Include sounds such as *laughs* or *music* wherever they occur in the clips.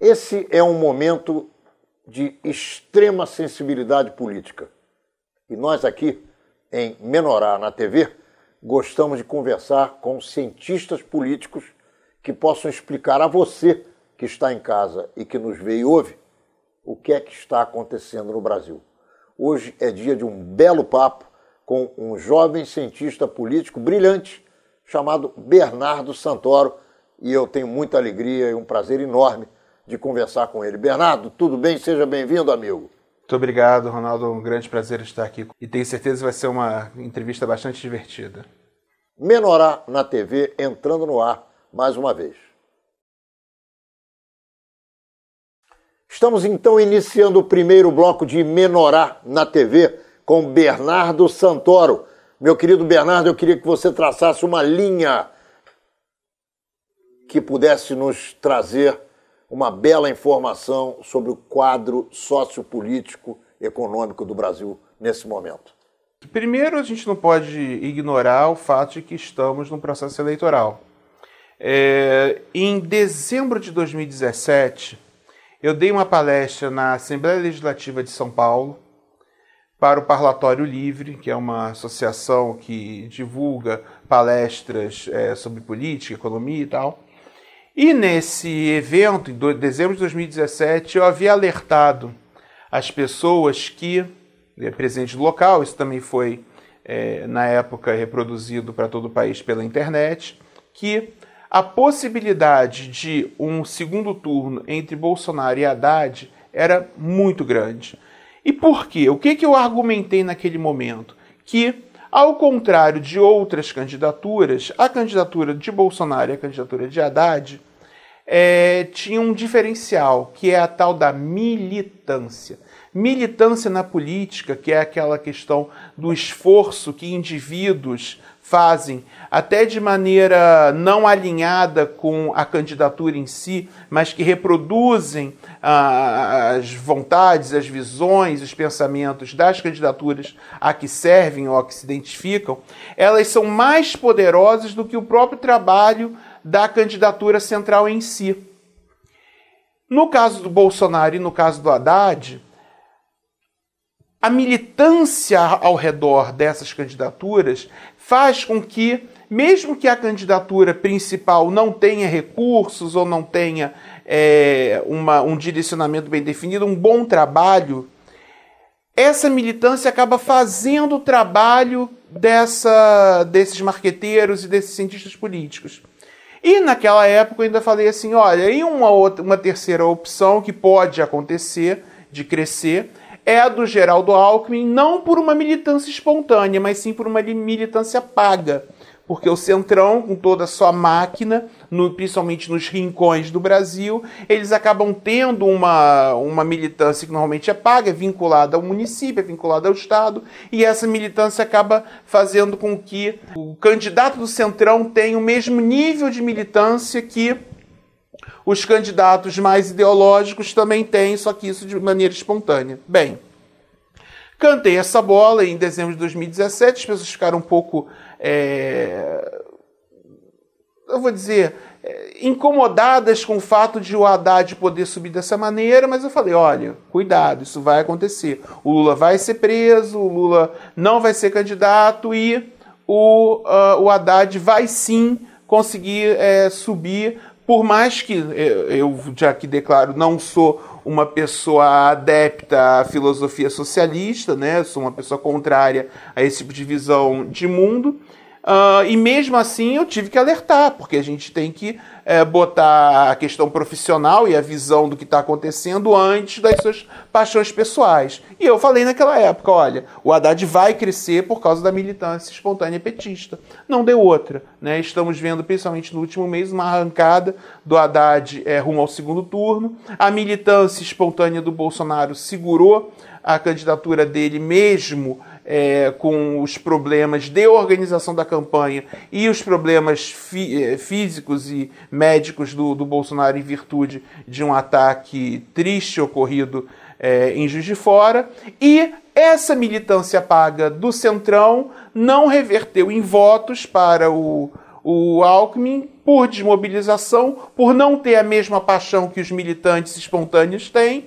Esse é um momento de extrema sensibilidade política. E nós aqui, em Menorá na TV, gostamos de conversar com cientistas políticos que possam explicar a você que está em casa e que nos vê e ouve o que é que está acontecendo no Brasil. Hoje é dia de um belo papo com um jovem cientista político brilhante chamado Bernardo Santoro e eu tenho muita alegria e um prazer enorme de conversar com ele. Bernardo, tudo bem? Seja bem-vindo, amigo. Muito obrigado, Ronaldo. Um grande prazer estar aqui. E tenho certeza que vai ser uma entrevista bastante divertida. Menorá na TV entrando no ar mais uma vez. Estamos então iniciando o primeiro bloco de Menorá na TV com Bernardo Santoro. Meu querido Bernardo, eu queria que você traçasse uma linha que pudesse nos trazer uma bela informação sobre o quadro sociopolítico econômico do Brasil nesse momento. Primeiro, a gente não pode ignorar o fato de que estamos num processo eleitoral. É, em dezembro de 2017, eu dei uma palestra na Assembleia Legislativa de São Paulo para o Parlatório Livre, que é uma associação que divulga palestras é, sobre política, economia e tal. E nesse evento, em dezembro de 2017, eu havia alertado as pessoas que, né, presente do local, isso também foi, é, na época, reproduzido para todo o país pela internet, que a possibilidade de um segundo turno entre Bolsonaro e Haddad era muito grande. E por quê? O que, que eu argumentei naquele momento? Que, ao contrário de outras candidaturas, a candidatura de Bolsonaro e a candidatura de Haddad é, tinha um diferencial, que é a tal da militância. Militância na política, que é aquela questão do esforço que indivíduos fazem, até de maneira não alinhada com a candidatura em si, mas que reproduzem ah, as vontades, as visões, os pensamentos das candidaturas a que servem ou a que se identificam, elas são mais poderosas do que o próprio trabalho da candidatura central em si. No caso do Bolsonaro e no caso do Haddad, a militância ao redor dessas candidaturas faz com que, mesmo que a candidatura principal não tenha recursos ou não tenha é, uma, um direcionamento bem definido, um bom trabalho, essa militância acaba fazendo o trabalho dessa, desses marqueteiros e desses cientistas políticos. E naquela época eu ainda falei assim: olha, e uma, outra, uma terceira opção que pode acontecer de crescer é a do Geraldo Alckmin, não por uma militância espontânea, mas sim por uma militância paga porque o Centrão, com toda a sua máquina, no, principalmente nos rincões do Brasil, eles acabam tendo uma, uma militância que normalmente é paga, é vinculada ao município, é vinculada ao Estado, e essa militância acaba fazendo com que o candidato do Centrão tenha o mesmo nível de militância que os candidatos mais ideológicos também têm, só que isso de maneira espontânea. Bem, cantei essa bola em dezembro de 2017, as pessoas ficaram um pouco é, eu vou dizer, é, incomodadas com o fato de o Haddad poder subir dessa maneira, mas eu falei, olha, cuidado, isso vai acontecer. O Lula vai ser preso, o Lula não vai ser candidato e o, uh, o Haddad vai sim conseguir é, subir, por mais que é, eu já que declaro não sou uma pessoa adepta à filosofia socialista, né? Sou uma pessoa contrária a esse tipo de visão de mundo. Uh, e mesmo assim eu tive que alertar, porque a gente tem que é, botar a questão profissional e a visão do que está acontecendo antes das suas paixões pessoais. E eu falei naquela época: olha, o Haddad vai crescer por causa da militância espontânea petista. Não deu outra. Né? Estamos vendo, principalmente no último mês, uma arrancada do Haddad é, rumo ao segundo turno. A militância espontânea do Bolsonaro segurou a candidatura dele mesmo é, com os problemas de organização da campanha e os problemas é, físicos e médicos do, do, Bolsonaro em virtude de um ataque triste ocorrido é, em Juiz de Fora. E essa militância paga do Centrão não reverteu em votos para o, o Alckmin por desmobilização, por não ter a mesma paixão que os militantes espontâneos têm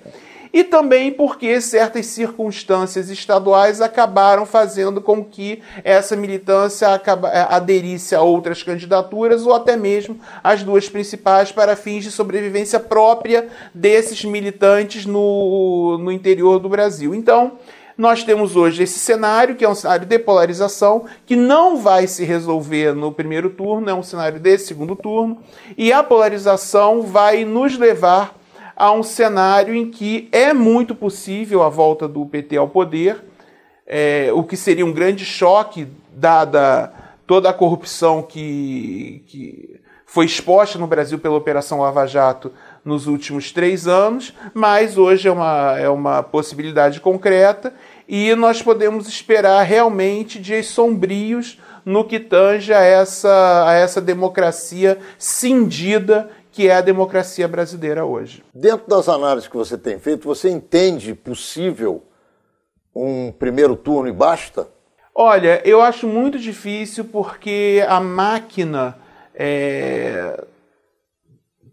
e também porque certas circunstâncias estaduais acabaram fazendo com que essa militância eh, aderisse a outras candidaturas ou até mesmo as duas principais para fins de sobrevivência própria desses militantes no, no interior do Brasil. Então, nós temos hoje esse cenário, que é um cenário de polarização, que não vai se resolver no primeiro turno, é um cenário de segundo turno, e a polarização vai nos levar a um cenário em que é muito possível a volta do PT ao poder, é, o que seria um grande choque, dada toda a corrupção que, que foi exposta no Brasil pela Operação Lava Jato nos últimos três anos, mas hoje é uma, é uma possibilidade concreta e nós podemos esperar realmente dias sombrios no que tange a essa, a essa democracia cindida que é a democracia brasileira hoje. Dentro das análises que você tem feito, você entende possível um primeiro turno e basta? Olha, eu acho muito difícil porque a máquina é,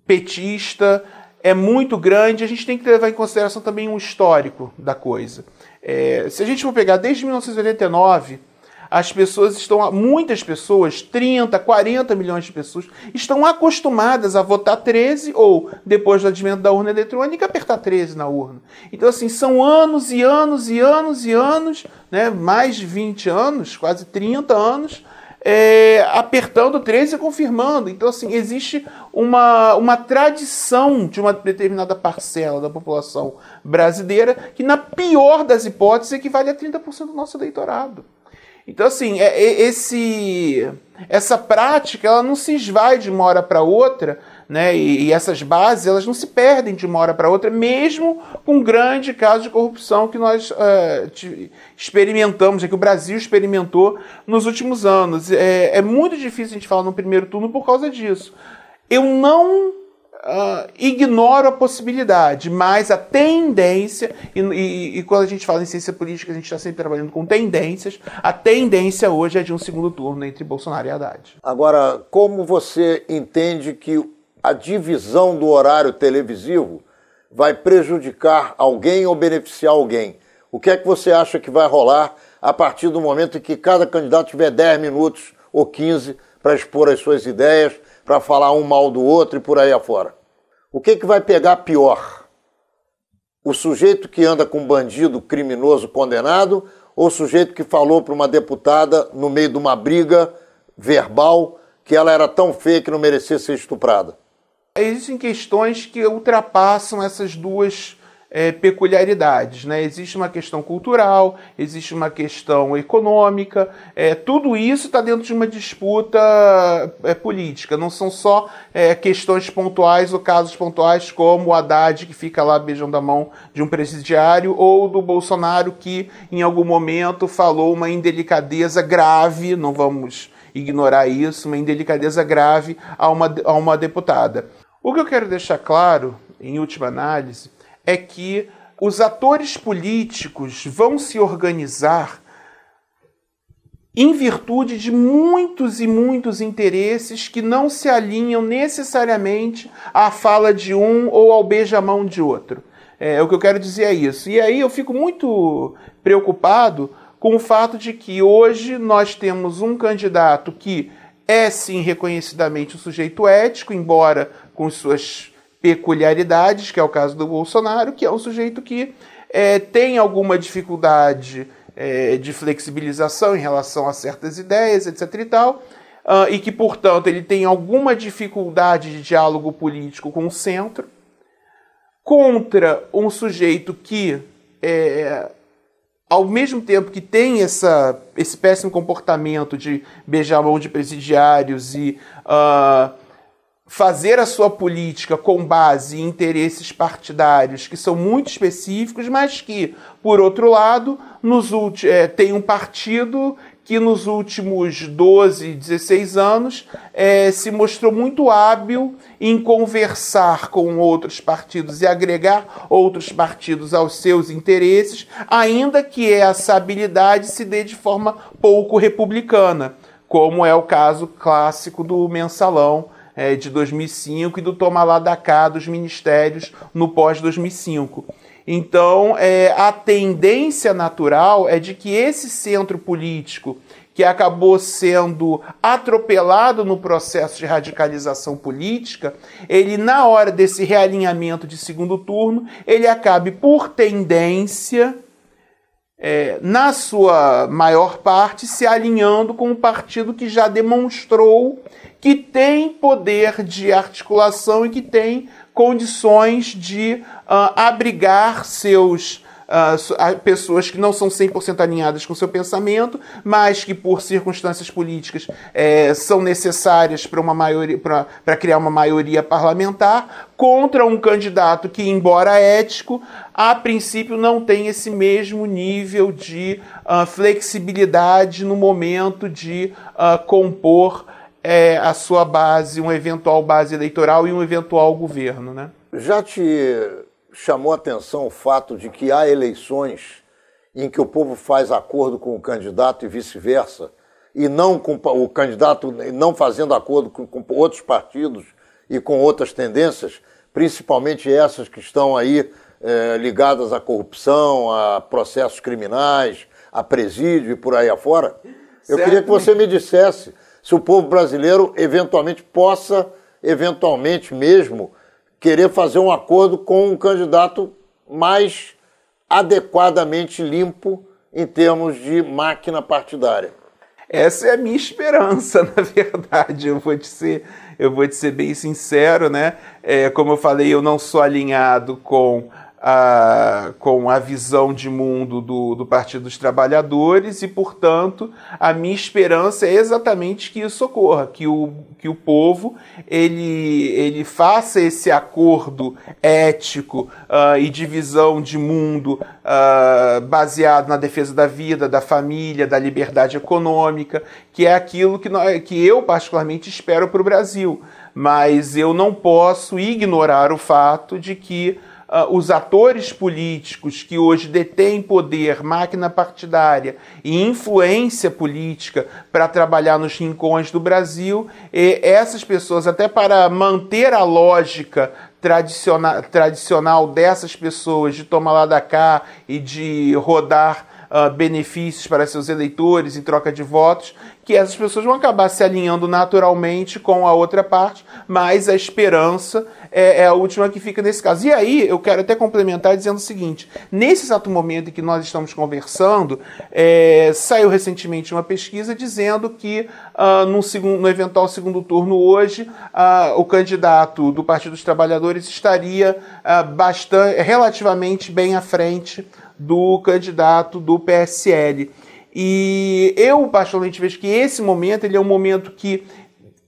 petista é muito grande. A gente tem que levar em consideração também o histórico da coisa. É, se a gente for pegar desde 1989, as pessoas estão, muitas pessoas, 30, 40 milhões de pessoas, estão acostumadas a votar 13 ou, depois do advento da urna eletrônica, apertar 13 na urna. Então, assim, são anos e anos e anos e anos, né, mais de 20 anos, quase 30 anos, é, apertando 13 e confirmando. Então, assim, existe uma, uma tradição de uma determinada parcela da população brasileira que, na pior das hipóteses, equivale a 30% do nosso eleitorado. Então, assim, é, é, esse, essa prática ela não se esvai de uma hora para outra, né? E, e, essas bases elas não se perdem de uma hora para outra, mesmo com um grande caso de corrupção que nós uh, experimentamos, né? que o Brasil experimentou nos últimos anos. É, é muito difícil a gente falar no primeiro turno por causa disso. Eu não uh, ignoro a possibilidade, mas a tendência, e, e, e, quando a gente fala em ciência política, a gente está sempre trabalhando com tendências, a tendência hoje é de um segundo turno entre Bolsonaro e Haddad. Agora, como você entende que a divisão do horário televisivo vai prejudicar alguém ou beneficiar alguém? O que é que você acha que vai rolar a partir do momento em que cada candidato tiver 10 minutos ou 15 para expor as suas ideias para falar um mal do outro e por aí afora. O que, que vai pegar pior? O sujeito que anda com um bandido criminoso condenado ou o sujeito que falou para uma deputada no meio de uma briga verbal que ela era tão feia que não merecia ser estuprada? Existem questões que ultrapassam essas duas é, peculiaridades. Né? Existe uma questão cultural, existe uma questão econômica, é, tudo isso está dentro de uma disputa é, política. Não são só é, questões pontuais ou casos pontuais como o Haddad, que fica lá beijando a mão de um presidiário, ou do Bolsonaro, que em algum momento falou uma indelicadeza grave, não vamos ignorar isso, uma indelicadeza grave a uma, a uma deputada. O que eu quero deixar claro, em última análise, é que os atores políticos vão se organizar em virtude de muitos e muitos interesses que não se alinham necessariamente à fala de um ou ao beijamão de outro. É, o que eu quero dizer é isso. E aí eu fico muito preocupado com o fato de que hoje nós temos um candidato que é sim reconhecidamente um sujeito ético, embora com suas peculiaridades, que é o caso do Bolsonaro, que é um sujeito que é, tem alguma dificuldade é, de flexibilização em relação a certas ideias, etc. e tal, uh, e que, portanto, ele tem alguma dificuldade de diálogo político com o centro, contra um sujeito que, é, ao mesmo tempo que tem essa, esse péssimo comportamento de beijar a mão de presidiários e. Uh, fazer a sua política com base em interesses partidários que são muito específicos, mas que, por outro lado, nos é, tem um partido que nos últimos 12, 16 anos é, se mostrou muito hábil em conversar com outros partidos e agregar outros partidos aos seus interesses, ainda que essa habilidade se dê de forma pouco republicana, como é o caso clássico do mensalão é, de 2005 e do tomar lá da cá dos ministérios no pós-2005. Então, é, a tendência natural é de que esse centro político, que acabou sendo atropelado no processo de radicalização política, ele, na hora desse realinhamento de segundo turno, ele acabe, por tendência, é, na sua maior parte, se alinhando com o um partido que já demonstrou que tem poder de articulação e que tem condições de uh, abrigar seus. Uh, pessoas que não são 100% alinhadas com seu pensamento, mas que por circunstâncias políticas é, são necessárias para uma maioria para criar uma maioria parlamentar, contra um candidato que, embora ético, a princípio não tem esse mesmo nível de uh, flexibilidade no momento de uh, compor é, a sua base, uma eventual base eleitoral e um eventual governo. Né? Já te chamou a atenção o fato de que há eleições em que o povo faz acordo com o candidato e vice-versa, e não com o candidato não fazendo acordo com, com outros partidos e com outras tendências, principalmente essas que estão aí eh, ligadas à corrupção, a processos criminais, a presídio e por aí afora. Eu queria que você me dissesse se o povo brasileiro eventualmente possa, eventualmente mesmo, querer fazer um acordo com um candidato mais adequadamente limpo em termos de máquina partidária. Essa é a minha esperança, *laughs* na verdade, eu vou te ser eu vou te ser bem sincero, né? É, como eu falei, eu não sou alinhado com a, com a visão de mundo do, do Partido dos Trabalhadores e, portanto, a minha esperança é exatamente que isso ocorra, que o, que o povo ele, ele faça esse acordo ético uh, e divisão de mundo uh, baseado na defesa da vida, da família, da liberdade econômica, que é aquilo que, nós, que eu particularmente espero para o Brasil. Mas eu não posso ignorar o fato de que uh, os atores políticos que hoje detêm poder, máquina partidária e influência política para trabalhar nos rincões do Brasil, essas pessoas, até para manter a lógica tradicional tradicional dessas pessoas de tomar lá da cá e de rodar uh, benefícios para seus eleitores em troca de votos, que essas pessoas vão acabar se alinhando naturalmente com a outra parte, mas a esperança é, é a última que fica nesse caso. E aí eu quero até complementar dizendo o seguinte: nesse exato momento em que nós estamos conversando, é, saiu recentemente uma pesquisa dizendo que uh, no, segundo, no eventual segundo turno hoje, uh, o candidato do Partido dos Trabalhadores estaria bastante, relativamente bem à frente do candidato do PSL. E eu, particularmente, vejo que esse momento ele é um momento que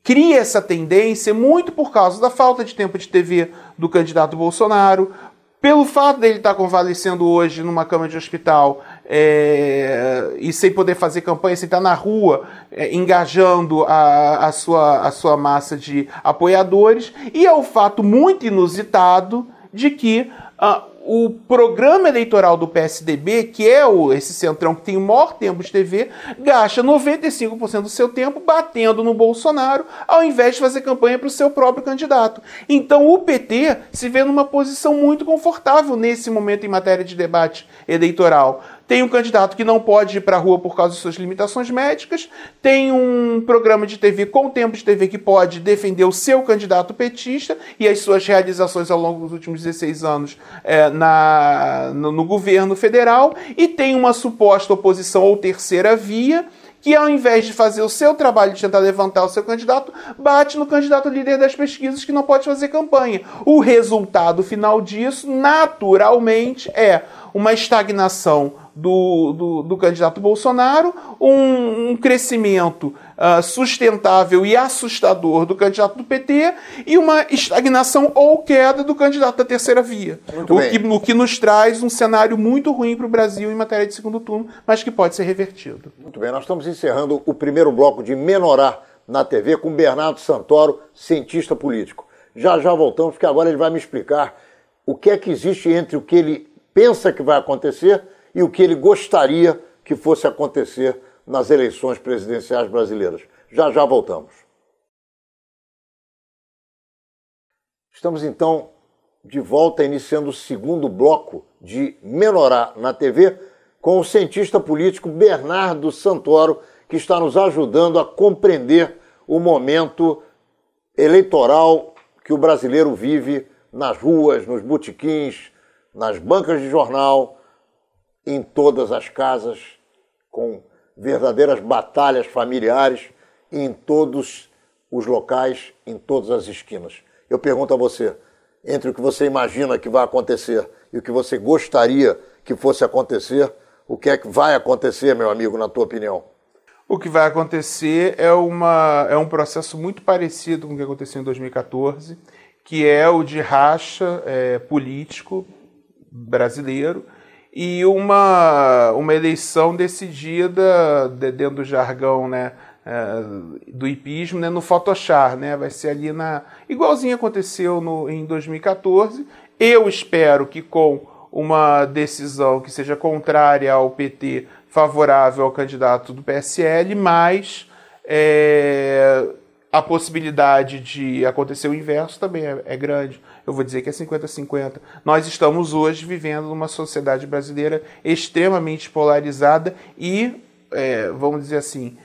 cria essa tendência muito por causa da falta de tempo de TV do candidato Bolsonaro, pelo fato dele estar convalescendo hoje numa cama de hospital é, e sem poder fazer campanha, sem estar na rua é, engajando a, a, sua, a sua massa de apoiadores, e é o fato muito inusitado de que ah, o programa eleitoral do PSDB, que é o, esse centrão que tem o maior tempo de TV, gasta 95% do seu tempo batendo no Bolsonaro, ao invés de fazer campanha para o seu próprio candidato. Então o PT se vê numa posição muito confortável nesse momento em matéria de debate eleitoral tem um candidato que não pode ir para a rua por causa de suas limitações médicas, tem um programa de TV com tempo de TV que pode defender o seu candidato petista e as suas realizações ao longo dos últimos 16 anos é, na, no, no governo federal, e tem uma suposta oposição ou terceira via que ao invés de fazer o seu trabalho de tentar levantar o seu candidato, bate no candidato líder das pesquisas que não pode fazer campanha. O resultado final disso, naturalmente, é uma estagnação do, do, do candidato Bolsonaro, um, um crescimento uh, sustentável e assustador do candidato do PT e uma estagnação ou queda do candidato da terceira via. Muito o bem. que, o que nos traz um cenário muito ruim para o Brasil em matéria de segundo turno, mas que pode ser revertido. Muito bem, nós estamos encerrando o primeiro bloco de Menorar na TV com Bernardo Santoro, cientista político. Já já voltamos, porque agora ele vai me explicar o que é que existe entre o que ele pensa que vai acontecer e o que ele gostaria que fosse acontecer nas eleições presidenciais brasileiras. Já já voltamos. Estamos então de volta, iniciando o segundo bloco de Menorá na TV, com o cientista político Bernardo Santoro, que está nos ajudando a compreender o momento eleitoral que o brasileiro vive nas ruas, nos botequins, nas bancas de jornal, em todas as casas, com verdadeiras batalhas familiares em todos os locais, em todas as esquinas. Eu pergunto a você, entre o que você imagina que vai acontecer e o que você gostaria que fosse acontecer, o que é que vai acontecer, meu amigo, na tua opinião? O que vai acontecer é, uma, é um processo muito parecido com o que aconteceu em 2014, que é o de racha é, político brasileiro, e uma, uma eleição decidida, dentro do jargão né, é, do hipismo, né, no Photoshop. Né, vai ser ali na. Igualzinho aconteceu no, em 2014. Eu espero que com uma decisão que seja contrária ao PT, favorável ao candidato do PSL, mas é, a possibilidade de acontecer o inverso também é, é grande eu vou dizer que é 50-50. Nós estamos hoje vivendo numa sociedade brasileira extremamente polarizada e, é, vamos dizer assim,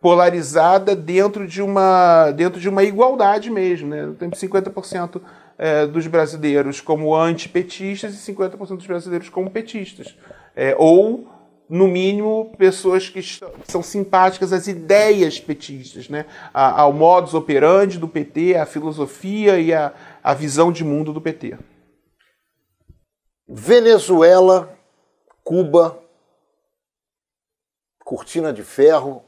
polarizada dentro de uma, dentro de uma igualdade mesmo. Né? Tem 50% é, dos brasileiros como antipetistas e 50% dos brasileiros como petistas. É, ou, no mínimo, pessoas que são simpáticas às ideias petistas, né? ao modus operandi do PT, à filosofia e à, a visão de mundo do PT. Venezuela, Cuba, cortina de ferro,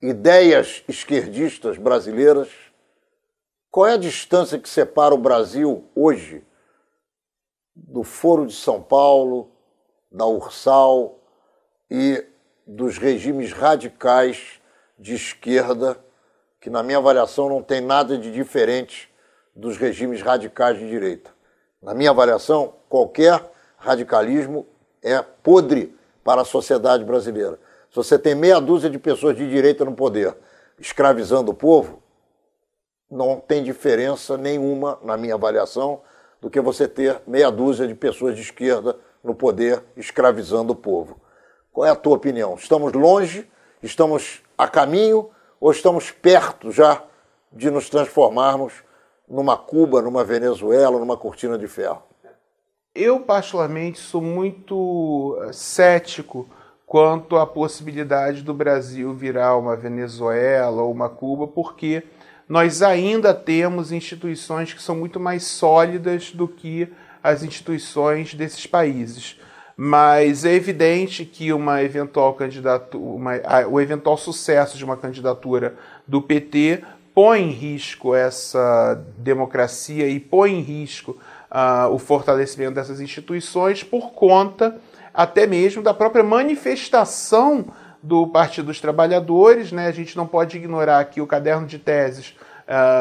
ideias esquerdistas brasileiras. Qual é a distância que separa o Brasil hoje do Foro de São Paulo, da Ursal e dos regimes radicais de esquerda, que, na minha avaliação, não tem nada de diferente dos regimes radicais de direita. Na minha avaliação, qualquer radicalismo é podre para a sociedade brasileira. Se você tem meia dúzia de pessoas de direita no poder escravizando o povo, não tem diferença nenhuma, na minha avaliação, do que você ter meia dúzia de pessoas de esquerda no poder escravizando o povo. Qual é a tua opinião? Estamos longe? Estamos a caminho? Ou estamos perto já de nos transformarmos? numa Cuba, numa Venezuela, numa cortina de ferro? Eu, particularmente, sou muito eh, cético quanto à possibilidade do Brasil virar uma Venezuela ou uma Cuba, porque nós ainda temos instituições que são muito mais sólidas do que as instituições desses países. Mas é evidente que uma eventual candidatura, uma, a, o eventual sucesso de uma candidatura do PT põe em risco essa democracia e põe em risco uh, o fortalecimento dessas instituições por conta até mesmo da própria manifestação do Partido dos Trabalhadores. Né? A gente não pode ignorar aqui o caderno de teses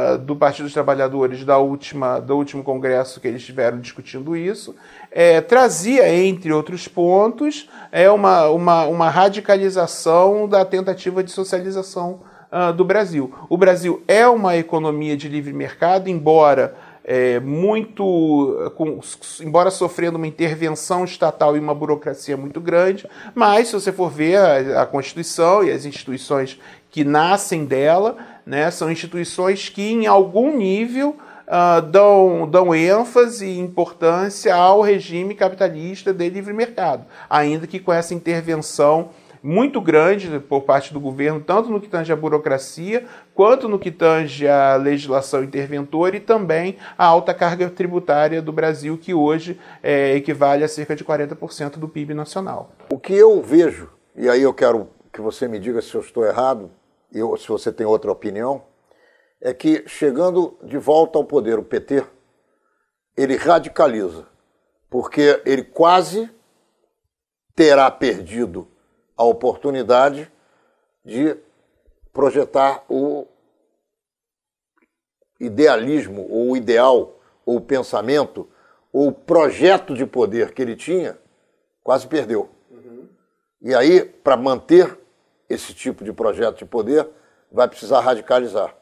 uh, do Partido dos Trabalhadores da última, do último congresso que eles tiveram discutindo isso. É, trazia, entre outros pontos, é uma, uma, uma radicalização da tentativa de socialização uh, do Brasil. O Brasil é uma economia de livre mercado, embora é, muito, ah, com, embora sofrendo uma intervenção estatal e uma burocracia muito grande, mas se você for ver a, a Constituição e as instituições que nascem dela, né, são instituições que em algum nível Uh, dão, dão ênfase e importância ao regime capitalista de livre mercado, ainda que com essa intervenção muito grande por parte do governo, tanto no que tange à burocracia, quanto no que tange à legislação interventora e também a alta carga tributária do Brasil, que hoje é, equivale a cerca de 40% do PIB nacional. O que eu vejo, e aí eu quero que você me diga se eu estou errado, ou se você tem outra opinião, é que chegando de volta ao poder o PT, ele radicaliza, porque ele quase terá perdido a oportunidade de projetar o idealismo, ou ideal, ou pensamento, ou projeto de poder que ele tinha, quase perdeu. Uhum. E aí, para manter esse tipo de projeto de poder, vai precisar radicalizar.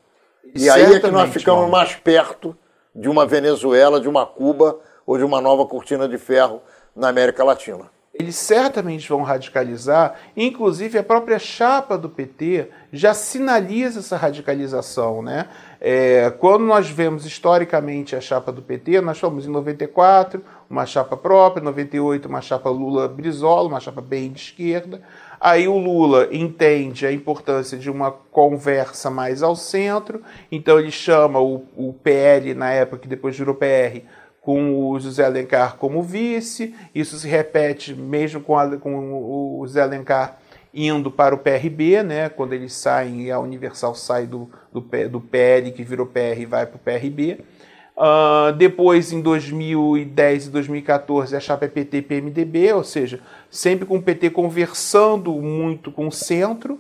E, e aí é que nós ficamos mano. mais perto de uma Venezuela, de uma Cuba ou de uma nova cortina de ferro na América Latina eles certamente vão radicalizar, inclusive a própria chapa do PT já sinaliza essa radicalização. Né? É, quando nós vemos historicamente a chapa do PT, nós fomos em 94, uma chapa própria, 98, uma chapa Lula-Brizola, uma chapa bem de esquerda. Aí o Lula entende a importância de uma conversa mais ao centro, então ele chama o, o PL, na época que depois virou PR, com o José Alencar como vice, isso se repete mesmo com, a, com o José Alencar indo para o PRB, né, quando eles saem, a Universal sai do, do, do PL, que virou PR e vai para o PRB. Uh, ah, depois, em 2010 e 2014, a chapa é PT PMDB, ou seja, sempre com o PT conversando muito com o centro,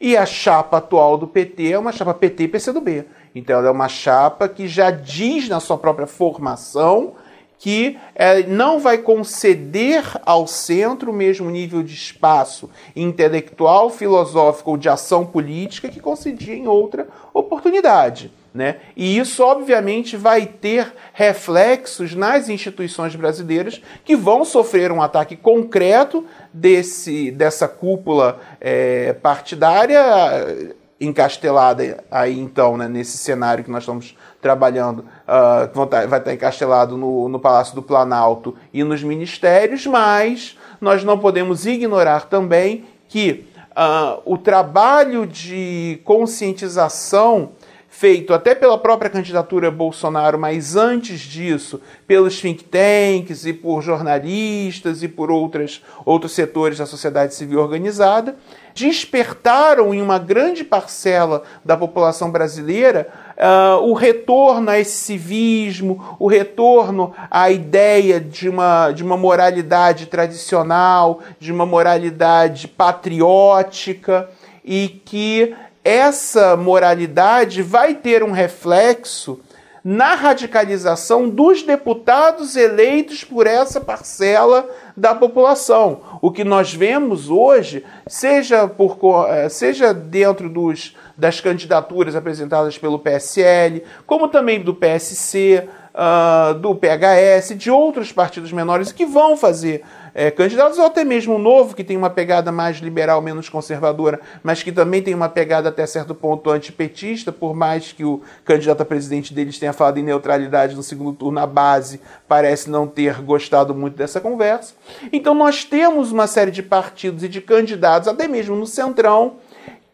e a chapa atual do PT é uma chapa PT e PCdoB. Então ela é uma chapa que já diz na sua própria formação que é, não vai conceder ao centro o mesmo nível de espaço intelectual, filosófico ou de ação política que concedia em outra oportunidade. Né? E isso, obviamente, vai ter reflexos nas instituições brasileiras que vão sofrer um ataque concreto desse, dessa cúpula é, partidária eh, encastelada aí então, né, nesse cenário que nós estamos trabalhando, uh, vai estar encastelado no, no Palácio do Planalto e nos ministérios, mas nós não podemos ignorar também que uh, o trabalho de conscientização feito até pela própria candidatura Bolsonaro, mas antes disso, pelos think tanks e por jornalistas e por outras, outros setores da sociedade civil organizada, despertaram em uma grande parcela da população brasileira uh, o retorno a esse civismo, o retorno à ideia de uma, de uma moralidade tradicional, de uma moralidade patriótica e que essa moralidade vai ter um reflexo na radicalização dos deputados eleitos por essa parcela da população. O que nós vemos hoje, seja, por, eh, seja dentro dos, das candidaturas apresentadas pelo PSL, como também do PSC, uh, ah, do PHS, de outros partidos menores que vão fazer é, candidatos, ou até mesmo o novo, que tem uma pegada mais liberal, menos conservadora, mas que também tem uma pegada até certo ponto antipetista, por mais que o candidato a presidente deles tenha falado em neutralidade no segundo turno, a base parece não ter gostado muito dessa conversa. Então nós temos uma série de partidos e de candidatos, até mesmo no Centrão,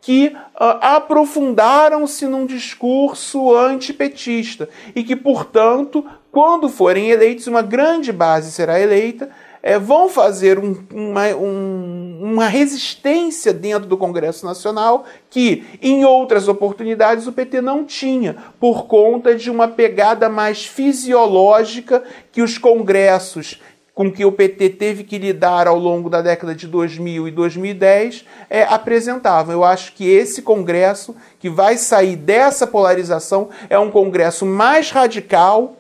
que uh, aprofundaram-se num discurso antipetista e que, portanto, quando forem eleitos, uma grande base será eleita é, vão fazer um, uma, um, uma resistência dentro do Congresso Nacional que, em outras oportunidades, o PT não tinha, por conta de uma pegada mais fisiológica que os congressos com que o PT teve que lidar ao longo da década de 2000 e 2010 é, apresentavam. Eu acho que esse Congresso que vai sair dessa polarização é um Congresso mais radical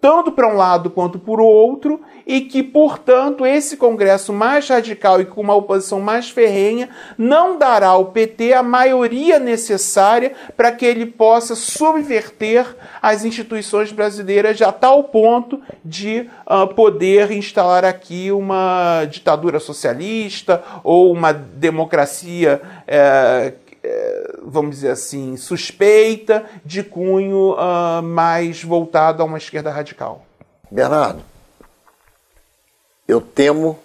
tanto para um lado quanto para o outro, e que, portanto, esse Congresso mais radical e com uma oposição mais ferrenha não dará ao PT a maioria necessária para que ele possa subverter as instituições brasileiras a tal ponto de uh, poder instalar aqui uma ditadura socialista ou uma democracia uh, vamos dizer assim, suspeita, de cunho uh, mais voltado a uma esquerda radical. Bernardo, eu temo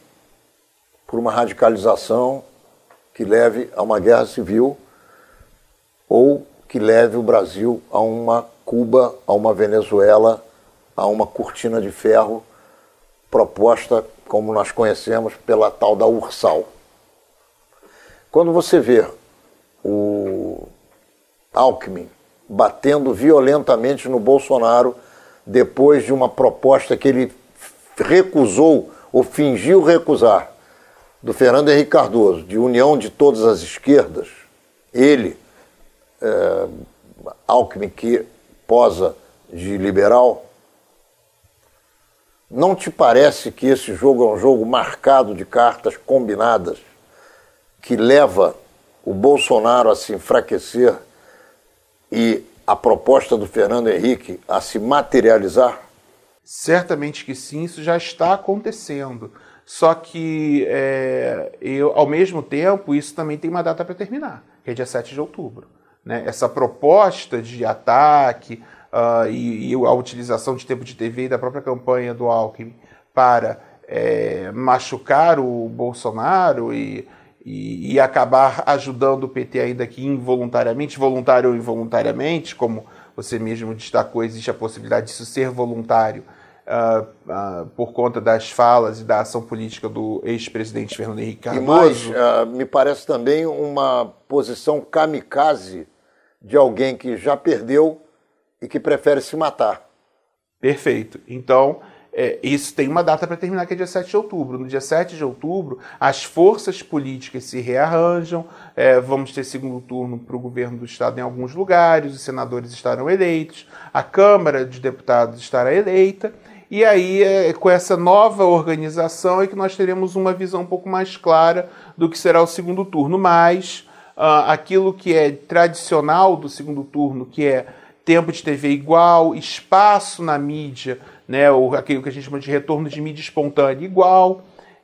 por uma radicalização que leve a uma guerra civil ou que leve o Brasil a uma Cuba, a uma Venezuela, a uma cortina de ferro proposta, como nós conhecemos, pela tal da Ursal. Quando você vê o Alckmin batendo violentamente no Bolsonaro depois de uma proposta que ele recusou ou fingiu recusar do Fernando Henrique Cardoso, de união de todas as esquerdas, ele, é, Alckmin, que posa de liberal, não te parece que esse jogo é um jogo marcado de cartas combinadas que leva o Bolsonaro a se enfraquecer e a proposta do Fernando Henrique a se materializar? Certamente que sim, isso já está acontecendo. Só que, é, eu, ao mesmo tempo, isso também tem uma data para terminar, que é dia 7 de outubro. Né? Essa proposta de ataque uh, e, e, a utilização de tempo de TV e da própria campanha do Alckmin para é, machucar o Bolsonaro e e, e, acabar ajudando o PT, ainda que involuntariamente, voluntário ou involuntariamente, como você mesmo destacou, existe a possibilidade disso ser voluntário uh, uh, por conta das falas e da ação política do ex-presidente Fernando Henrique Cardoso. E uh, ah, me parece também uma posição kamikaze de alguém que já perdeu e que prefere se matar. Perfeito. Então, é, isso tem uma data para terminar, que é dia 7 de outubro. No dia 7 de outubro, as forças políticas se rearranjam, é, vamos ter segundo turno para o governo do Estado em alguns lugares, os senadores estarão eleitos, a Câmara de Deputados estará eleita, e aí, é, com essa nova organização, é que nós teremos uma visão um pouco mais clara do que será o segundo turno, mas ah, aquilo que é tradicional do segundo turno, que é tempo de TV igual, espaço na mídia né, ou aquilo que a gente chama de retorno de mídia espontânea igual.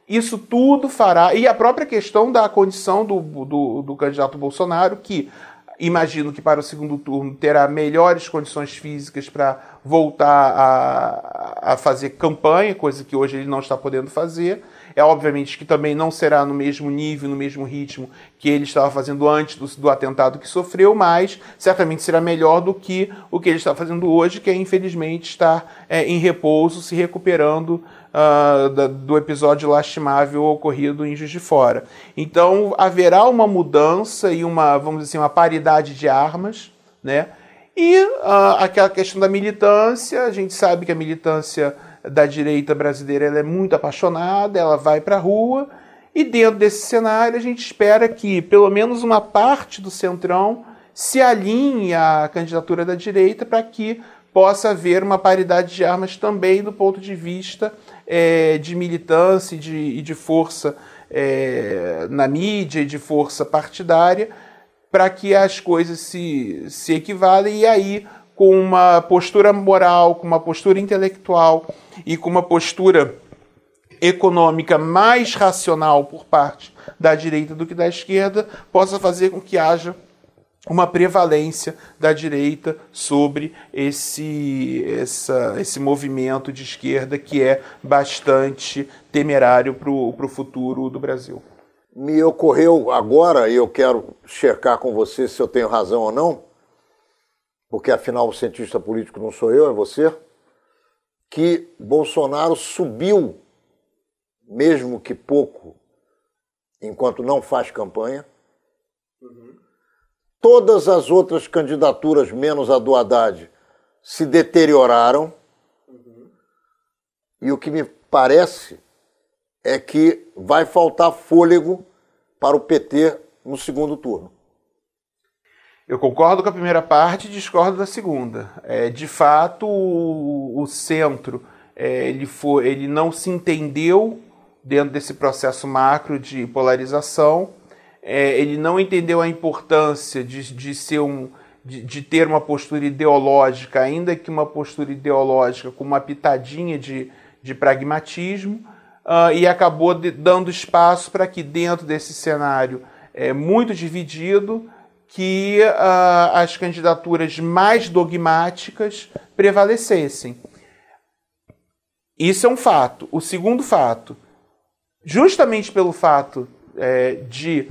Isso tudo fará. E a própria questão da condição do, do, do candidato Bolsonaro, que imagino que para o segundo turno terá melhores condições físicas para voltar a, a fazer campanha, coisa que hoje ele não está podendo fazer. É obviamente que também não será no mesmo nível, no mesmo ritmo que ele estava fazendo antes do, do atentado que sofreu, mas certamente será melhor do que o que ele está fazendo hoje, que é infelizmente estar é, em repouso, se recuperando Uh, da, do episódio lastimável ocorrido em Juiz de Fora. Então haverá uma mudança e uma, vamos dizer assim, uma paridade de armas, né? E uh, aquela questão da militância, a gente sabe que a militância da direita brasileira ela é muito apaixonada, ela vai para a rua, e dentro desse cenário a gente espera que pelo menos uma parte do centrão se alinhe à candidatura da direita para que possa haver uma paridade de armas também do ponto de vista é, de militância e de, e de força é, na mídia e de força partidária para que as coisas se, se equivalem e aí com uma postura moral, com uma postura intelectual e com uma postura econômica mais racional por parte da direita do que da esquerda, possa fazer com que haja uma prevalência da direita sobre esse, essa, esse movimento de esquerda que é bastante temerário para o futuro do Brasil. Me ocorreu agora, e eu quero checar com você se eu tenho razão ou não, porque afinal o cientista político não sou eu, é você, que Bolsonaro subiu, mesmo que pouco, enquanto não faz campanha. Uhum. Todas as outras candidaturas, menos a do Haddad, se deterioraram. Uhum. E o que me parece é que vai faltar fôlego para o PT no segundo turno. Eu concordo com a primeira parte e discordo da segunda. É, de fato, o, o centro é, ele, ele não se entendeu dentro desse processo macro de polarização. É, ele não entendeu a importância de, de ser um, de, de, ter uma postura ideológica, ainda que uma postura ideológica com uma pitadinha de, de pragmatismo, uh, e acabou de, dando espaço para que, dentro desse cenário é, muito dividido, que uh, as candidaturas mais dogmáticas prevalecessem. Isso é um fato. O segundo fato, justamente pelo fato é, de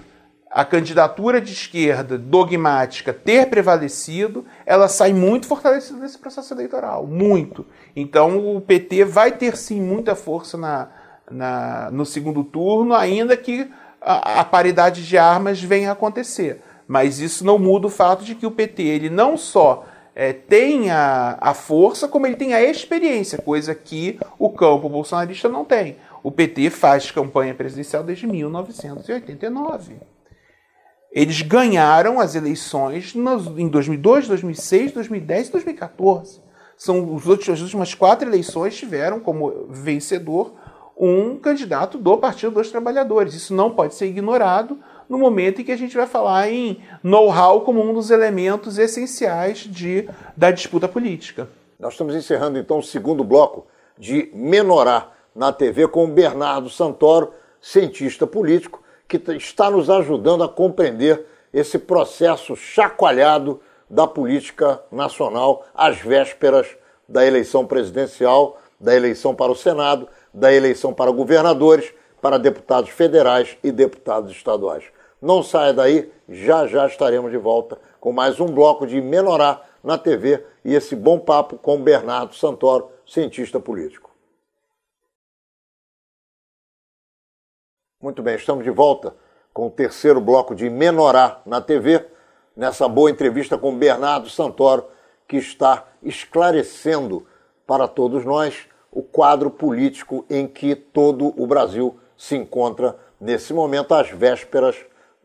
a candidatura de esquerda dogmática ter prevalecido, ela sai muito fortalecida nesse processo eleitoral, muito. Então o PT vai ter sim muita força na, na no segundo turno, ainda que a, a paridade de armas venha a acontecer. Mas isso não muda o fato de que o PT ele não só é, tem a, a força, como ele tem a experiência, coisa que o campo bolsonarista não tem. O PT faz campanha presidencial desde 1989. Eles ganharam as eleições nos, em 2002, 2006, 2010 e 2014. São os outros, as últimas quatro eleições tiveram como vencedor um candidato do Partido dos Trabalhadores. Isso não pode ser ignorado, no momento em que a gente vai falar em know-how como um dos elementos essenciais de, da disputa política. Nós estamos encerrando então o segundo bloco de Menorá na TV com o Bernardo Santoro, cientista político, que está nos ajudando a compreender esse processo chacoalhado da política nacional às vésperas da eleição presidencial, da eleição para o Senado, da eleição para governadores, para deputados federais e deputados estaduais. Não saia daí, já já estaremos de volta com mais um bloco de Menorá na TV e esse bom papo com Bernardo Santoro, cientista político. Muito bem, estamos de volta com o terceiro bloco de Menorá na TV, nessa boa entrevista com Bernardo Santoro, que está esclarecendo para todos nós o quadro político em que todo o Brasil se encontra nesse momento, às vésperas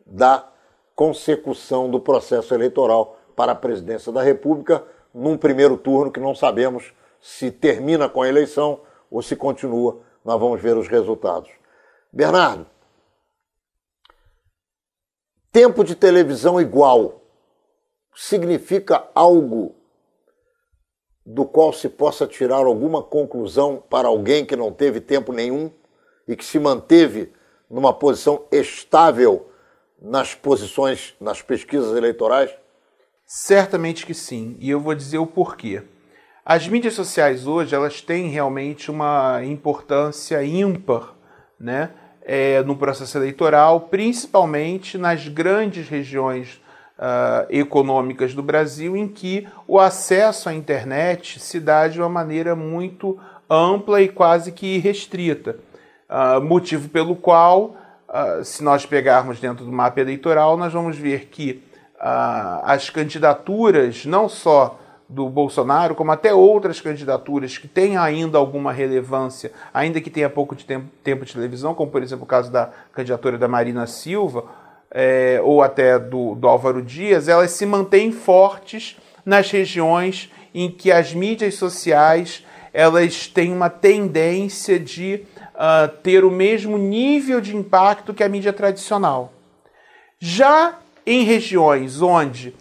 da consecução do processo eleitoral para a presidência da República, num primeiro turno que não sabemos se termina com a eleição ou se continua. Nós vamos ver os resultados. Bernardo, tempo de televisão igual significa algo do qual se possa tirar alguma conclusão para alguém que não teve tempo nenhum e que se manteve numa posição estável nas posições, nas pesquisas eleitorais? Certamente que sim, e eu vou dizer o porquê. As mídias sociais hoje elas têm realmente uma importância ímpar, né, é, no processo eleitoral, principalmente nas grandes regiões uh, econômicas do Brasil, em que o acesso à internet se dá de uma maneira muito ampla e quase que restrita, uh, ah, motivo pelo qual ah, se nós pegarmos dentro do mapa eleitoral, nós vamos ver que uh, as candidaturas, não só do Bolsonaro, como até outras candidaturas que têm ainda alguma relevância, ainda que tenha pouco de tempo, tempo de televisão, como por exemplo o caso da candidatura da Marina Silva, é, ou até do, do Álvaro Dias, elas se mantêm fortes nas regiões em que as mídias sociais elas têm uma tendência de uh, ter o mesmo nível de impacto que a mídia tradicional. Já em regiões onde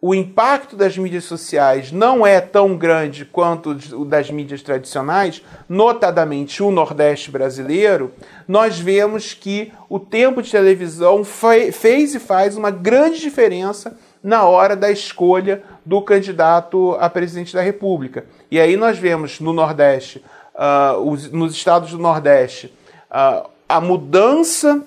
o impacto das mídias sociais não é tão grande quanto o das mídias tradicionais, notadamente o Nordeste brasileiro, nós vemos que o tempo de televisão fez e faz uma grande diferença na hora da escolha do candidato a presidente da República. E aí nós vemos no Nordeste uh, os, nos estados do Nordeste, uh, a mudança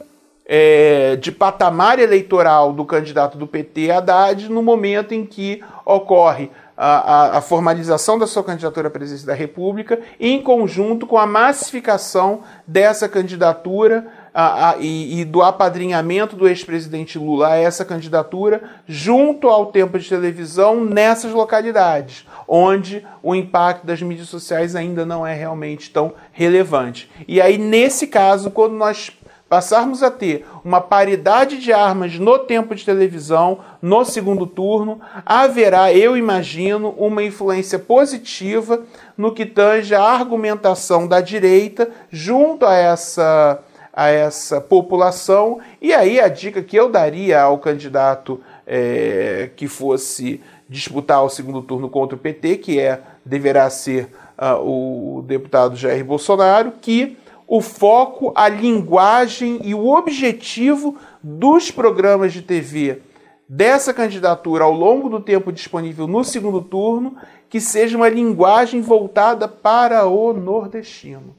é, de patamar eleitoral do candidato do PT, Haddad, no momento em que ocorre a, a, a, formalização da sua candidatura à presidência da República, em conjunto com a massificação dessa candidatura a, a, e, e, do apadrinhamento do ex-presidente Lula a essa candidatura junto ao tempo de televisão nessas localidades, onde o impacto das mídias sociais ainda não é realmente tão relevante. E aí, nesse caso, quando nós passarmos a ter uma paridade de armas no tempo de televisão, no segundo turno, haverá, eu imagino, uma influência positiva no que tange a argumentação da direita junto a essa a essa população. E aí a dica que eu daria ao candidato é, que fosse disputar o segundo turno contra o PT, que é deverá ser uh, o deputado Jair Bolsonaro, que o foco, a linguagem e o objetivo dos programas de TV dessa candidatura ao longo do tempo disponível no segundo turno, que seja uma linguagem voltada para o nordestino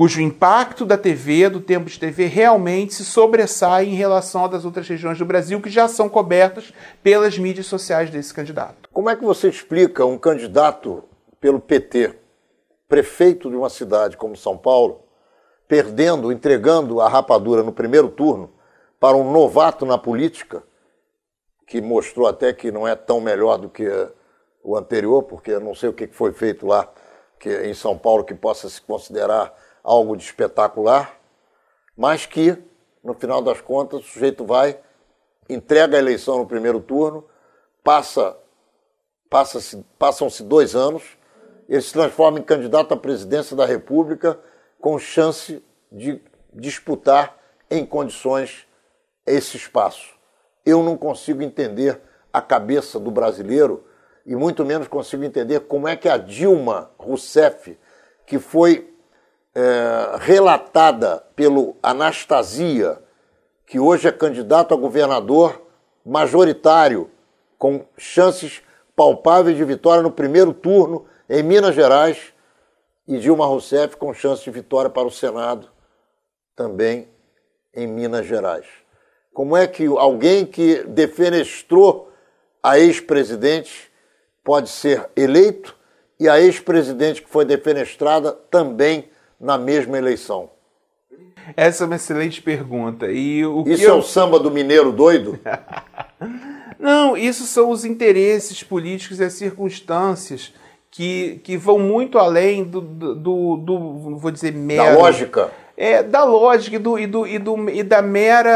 cujo impacto da TV, do tempo de TV, realmente se sobressai em relação às outras regiões do Brasil que já são cobertas pelas mídias sociais desse candidato. Como é que você explica um candidato pelo PT, prefeito de uma cidade como São Paulo, perdendo, entregando a rapadura no primeiro turno para um novato na política, que mostrou até que não é tão melhor do que o anterior, porque eu não sei o que foi feito lá que é em São Paulo que possa se considerar algo de espetacular, mas que, no final das contas, o sujeito vai, entrega a eleição no primeiro turno, passa, passa-se, passam-se dois anos, ele se transforma em candidato à presidência da República com chance de disputar em condições esse espaço. Eu não consigo entender a cabeça do brasileiro e muito menos consigo entender como é que a Dilma Rousseff, que foi é, relatada pelo Anastasia, que hoje é candidato a governador majoritário, com chances palpáveis de vitória no primeiro turno em Minas Gerais, e Dilma Rousseff com chance de vitória para o Senado também em Minas Gerais. Como é que alguém que defenestrou a ex-presidente pode ser eleito e a ex-presidente que foi defenestrada também na mesma eleição? Essa é uma excelente pergunta. E o isso é eu... é o samba do mineiro doido? *laughs* Não, isso são os interesses políticos e as circunstâncias que, que vão muito além do, do, do, do vou dizer, mero... Da lógica? É, da lógica e, do, e, do, e, do, e da mera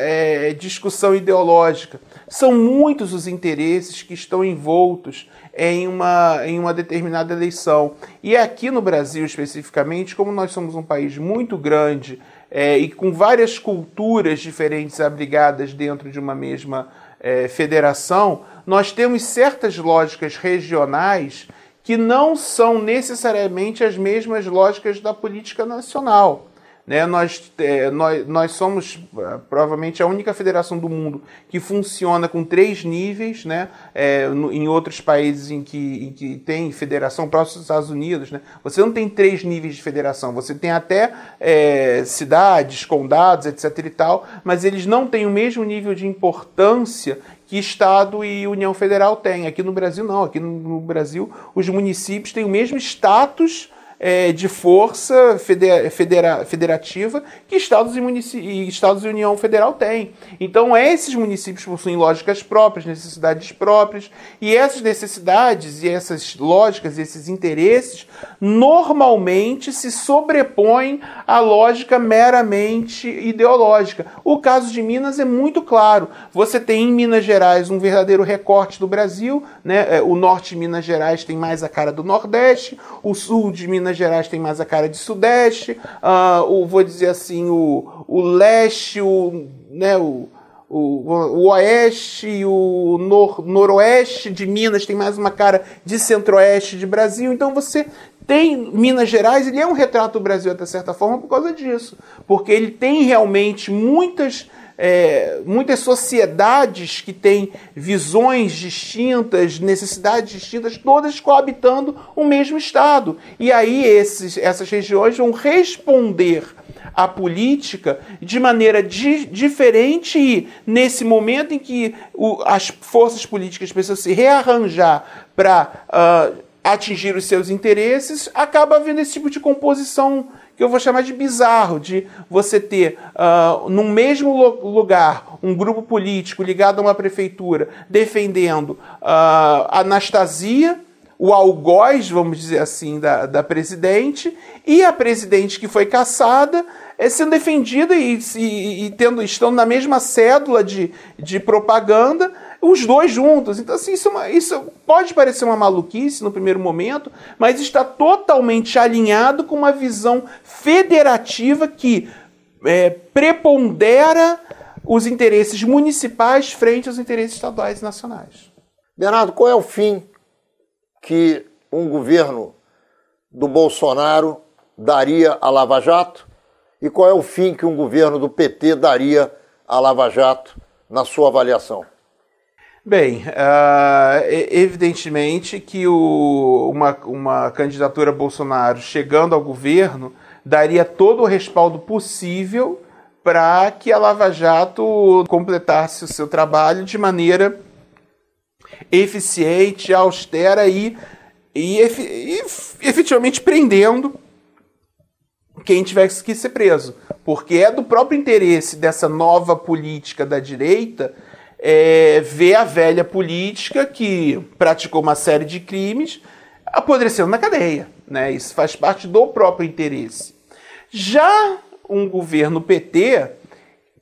é, discussão ideológica. São muitos os interesses que estão envoltos em uma, em uma determinada eleição. E é aqui no Brasil, especificamente, como nós somos um país muito grande é, e com várias culturas diferentes abrigadas dentro de uma mesma é, federação, nós temos certas lógicas regionais que não são necessariamente as mesmas lógicas da política nacional. Né? Nós, é, nós, nós somos é, provavelmente a única federação do mundo que funciona com três níveis, né? É, no, em outros países em que, em que tem federação, próximos dos Estados Unidos, né? você não tem três níveis de federação, você tem até é, cidades, condados, etc. e tal, mas eles não têm o mesmo nível de importância que Estado e União Federal têm. Aqui no Brasil, não. Aqui no Brasil, os municípios têm o mesmo status é, de força federa, federa, federativa que estados e, e estados e União Federal têm. Então, esses municípios possuem lógicas próprias, necessidades próprias, e essas necessidades e essas lógicas, esses interesses, normalmente se sobrepõem à lógica meramente ideológica. O caso de Minas é muito claro. Você tem em Minas Gerais um verdadeiro recorte do Brasil, né? É, o norte de Minas Gerais tem mais a cara do Nordeste, o sul de Minas Minas Gerais tem mais a cara de Sudeste, uh, o, vou dizer assim, o, o Leste, o, né, o, o, o Oeste e o nor, Noroeste de Minas tem mais uma cara de Centro-Oeste de Brasil. Então você tem Minas Gerais, ele é um retrato do Brasil até certa forma por causa disso, porque ele tem realmente muitas é, muitas sociedades que têm visões distintas, necessidades distintas, todas coabitando o mesmo Estado. E aí esses, essas regiões vão responder à política de maneira di diferente e nesse momento em que o, as forças políticas precisam se rearranjar para uh, ah, atingir os seus interesses, acaba havendo esse tipo de composição que eu vou chamar de bizarro, de você ter uh, mesmo lugar um grupo político ligado a uma prefeitura defendendo uh, ah, a Anastasia, o algoz, vamos dizer assim, da, da presidente, e a presidente que foi caçada é sendo defendida e, e, e tendo, estando na mesma cédula de, de propaganda os dois juntos. Então, assim, isso, é uma, isso pode parecer uma maluquice no primeiro momento, mas está totalmente alinhado com uma visão federativa que é, prepondera os interesses municipais frente aos interesses estaduais e nacionais. Bernardo, qual é o fim que um governo do Bolsonaro daria à Lava Jato? E qual é o fim que um governo do PT daria à Lava Jato, na sua avaliação? Bem, uh, evidentemente que o, uma, uma candidatura Bolsonaro chegando ao governo daria todo o respaldo possível para que a Lava Jato completasse o seu trabalho de maneira eficiente, austera e, e, e efetivamente prendendo quem tivesse que ser preso. Porque é do próprio interesse dessa nova política da direita é, vê a velha política que praticou uma série de crimes apodrecendo na cadeia. Né? Isso faz parte do próprio interesse. Já um governo PT,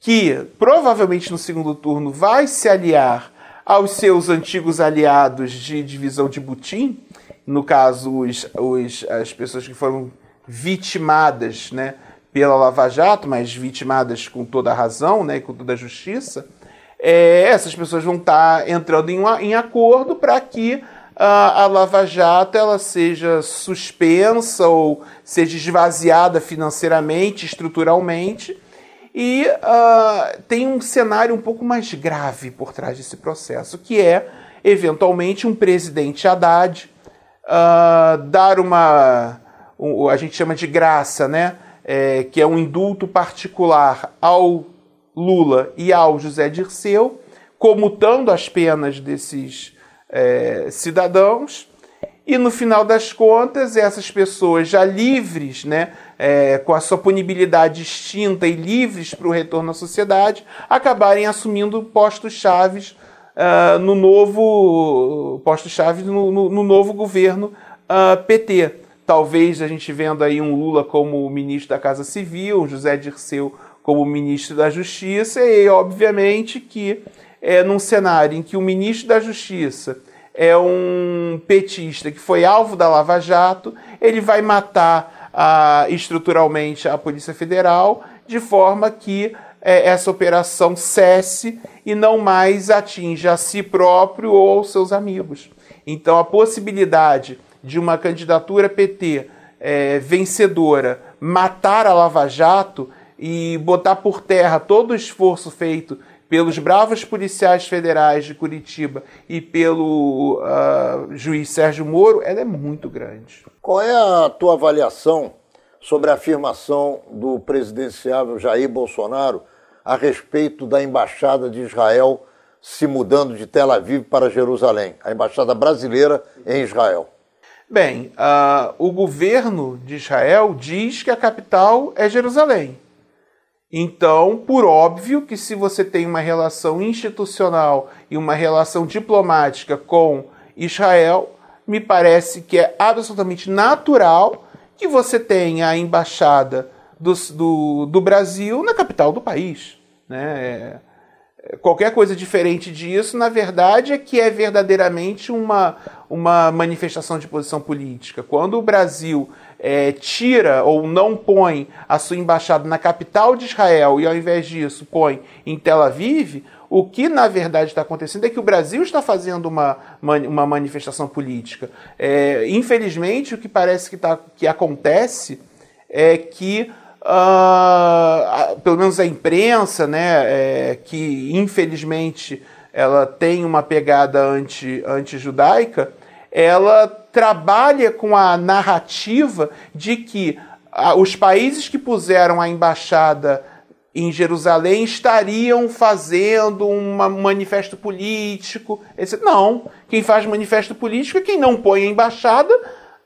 que provavelmente no segundo turno vai se aliar aos seus antigos aliados de divisão de butim, no caso, os, os, as pessoas que foram vitimadas né, pela Lava Jato, mas vitimadas com toda a razão né, e com toda a justiça, é, essas pessoas vão estar tá entrando em, em acordo para que a, ah, a Lava Jato ela seja suspensa ou seja esvaziada financeiramente, estruturalmente. E uh, tem um cenário um pouco mais grave por trás desse processo, que é, eventualmente, um presidente Haddad uh, dar uma. Um, a gente chama de graça, né? É, que é um indulto particular ao Lula e ao José Dirceu, comutando as penas desses é, cidadãos. E no final das contas, essas pessoas já livres, né, é, com a sua punibilidade extinta e livres para o retorno à sociedade, acabarem assumindo postos chaves uh, no novo postos chaves no, no, no, novo governo uh, ah, PT. Talvez a gente vendo aí um Lula como ministro da Casa Civil, José Dirceu como ministro da Justiça, e obviamente que é, num cenário em que o ministro da Justiça é um petista que foi alvo da Lava Jato, ele vai matar ah, estruturalmente a Polícia Federal de forma que é, essa operação cesse e não mais atinja a si próprio ou aos seus amigos. Então, a possibilidade de uma candidatura PT é, vencedora matar a Lava Jato e botar por terra todo o esforço feito pelos bravos policiais federais de Curitiba e pelo uh, juiz Sérgio Moro, ela é muito grande. Qual é a tua avaliação sobre a afirmação do presidenciável Jair Bolsonaro a respeito da embaixada de Israel se mudando de Tel Aviv para Jerusalém, a embaixada brasileira em Israel? Bem, uh, o governo de Israel diz que a capital é Jerusalém. Então, por óbvio que se você tem uma relação institucional e uma relação diplomática com Israel, me parece que é absolutamente natural que você tenha a embaixada do, do, do Brasil na capital do país. Né? É, é qualquer coisa diferente disso, na verdade, é que é verdadeiramente uma, uma manifestação de posição política. Quando o Brasil é, tira ou não põe a sua embaixada na capital de Israel e ao invés disso põe em Tel Aviv, o que na verdade está acontecendo é que o Brasil está fazendo uma, uma manifestação política. É, infelizmente, o que parece que, tá, que acontece é que, uh, pelo menos a imprensa, né, é, que infelizmente ela tem uma pegada anti-judaica, anti ela trabalha com a narrativa de que os países que puseram a embaixada em Jerusalém estariam fazendo um manifesto político. Não, quem faz manifesto político é quem não põe a embaixada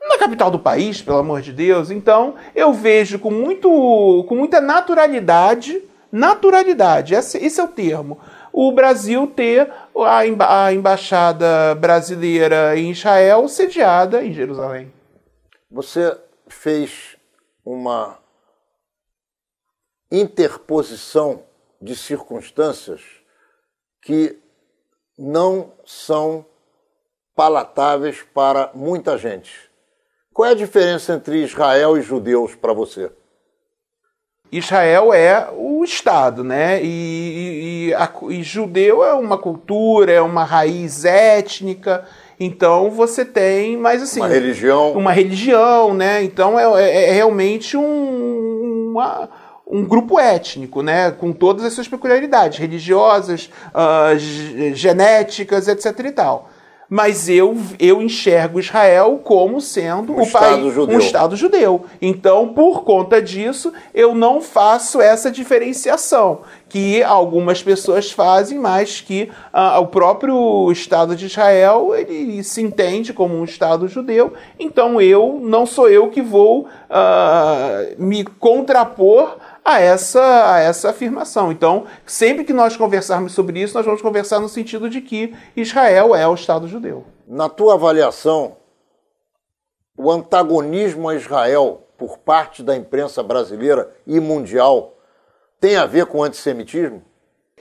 na capital do país, pelo amor de Deus. Então, eu vejo com, muito, com muita naturalidade, naturalidade, esse, esse é o termo, o Brasil ter a, emba a embaixada brasileira em Israel sediada em Jerusalém. Você fez uma interposição de circunstâncias que não são palatáveis para muita gente. Qual é a diferença entre Israel e judeus para você? Israel é o Estado, né? E, e, a, e, judeu é uma cultura, é uma raiz étnica. Então você tem, mas assim. Uma religião. Uma religião, né? Então é, é, é realmente um, uma, um grupo étnico, né? Com todas as suas peculiaridades religiosas, uh, genéticas, etc e tal mas eu, eu enxergo Israel como sendo um, estado país, judeu. um Estado judeu. Então, por conta disso, eu não faço essa diferenciação que algumas pessoas fazem, mas que ah, o próprio Estado de Israel ele se entende como um Estado judeu. Então, eu não sou eu que vou ah, me contrapor a essa, a essa afirmação. Então, sempre que nós conversarmos sobre isso, nós vamos conversar no sentido de que Israel é o Estado judeu. Na tua avaliação, o antagonismo a Israel por parte da imprensa brasileira e mundial tem a ver com antissemitismo?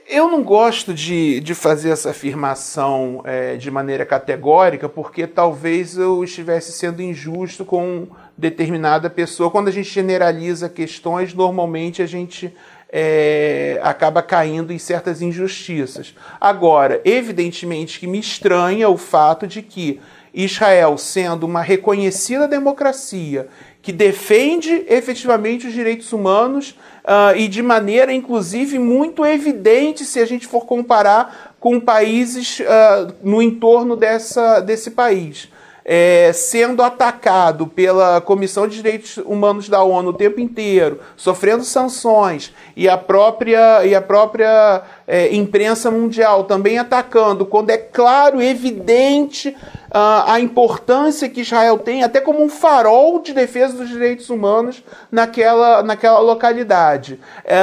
Eu não gosto de, de fazer essa afirmação é, de maneira categórica, porque talvez eu estivesse sendo injusto com determinada pessoa. Quando a gente generaliza questões, normalmente a gente é, acaba caindo em certas injustiças. Agora, evidentemente que me estranha o fato de que Israel, sendo uma reconhecida democracia que defende efetivamente os direitos humanos uh, e de maneira, inclusive, muito evidente se a gente for comparar com países uh, no entorno dessa, desse país é, sendo atacado pela Comissão de Direitos Humanos da ONU o tempo inteiro, sofrendo sanções, e a própria, e a própria é, imprensa mundial também atacando, quando é claro, evidente ah, a importância que Israel tem, até como um farol de defesa dos direitos humanos naquela, naquela localidade. É,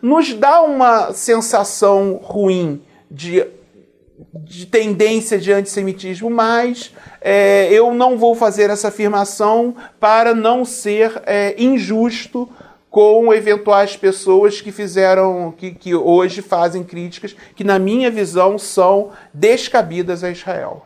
nos dá uma sensação ruim de de tendência de antissemitismo, mas é, eu não vou fazer essa afirmação para não ser é, injusto com eventuais pessoas que fizeram, que, que hoje fazem críticas que, na minha visão, são descabidas a Israel.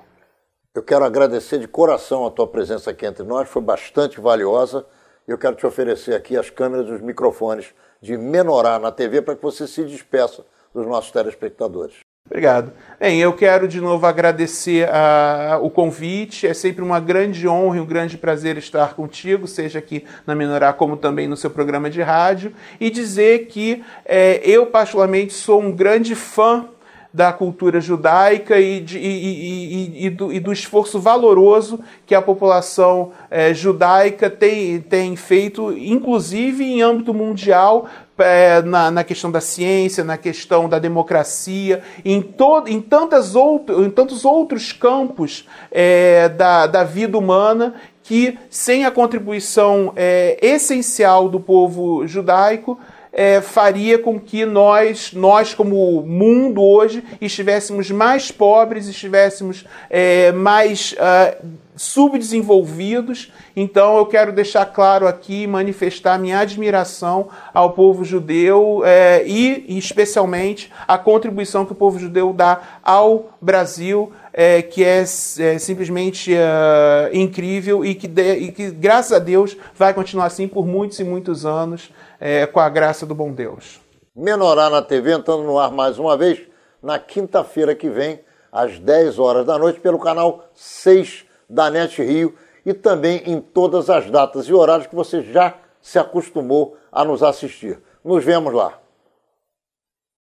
Eu quero agradecer de coração a tua presença aqui entre nós, foi bastante valiosa. Eu quero te oferecer aqui as câmeras e os microfones de Menorá na TV para que você se despeça dos nossos telespectadores. Obrigado. Bem, eu quero de novo agradecer a, o convite. É sempre uma grande honra e um grande prazer estar contigo, seja aqui na Menorá, como também no seu programa de rádio. E dizer que é, eu, particularmente, sou um grande fã da cultura judaica e, de, e, e, do, e, do, esforço valoroso que a população é, judaica tem, tem feito, inclusive em âmbito mundial, é, na, na, questão da ciência, na questão da democracia, em, to, em, tantas outro, em tantos outros campos é, da, da vida humana que, sem a contribuição é, essencial do povo judaico, é, faria com que nós, nós como mundo hoje, estivéssemos mais pobres, estivéssemos é, mais uh, subdesenvolvidos. Então eu quero deixar claro aqui e manifestar minha admiração ao povo judeu é, e, especialmente, a contribuição que o povo judeu dá ao Brasil. É, que é, é simplesmente uh, incrível e que, de, e que, graças a Deus, vai continuar assim por muitos e muitos anos, com a graça do bom Deus. Menorá na TV, entrando no ar mais uma vez, na quinta-feira que vem, às 10 horas da noite, pelo canal 6 da NET Rio e também em todas as datas e horários que você já se acostumou a nos assistir. Nos vemos lá.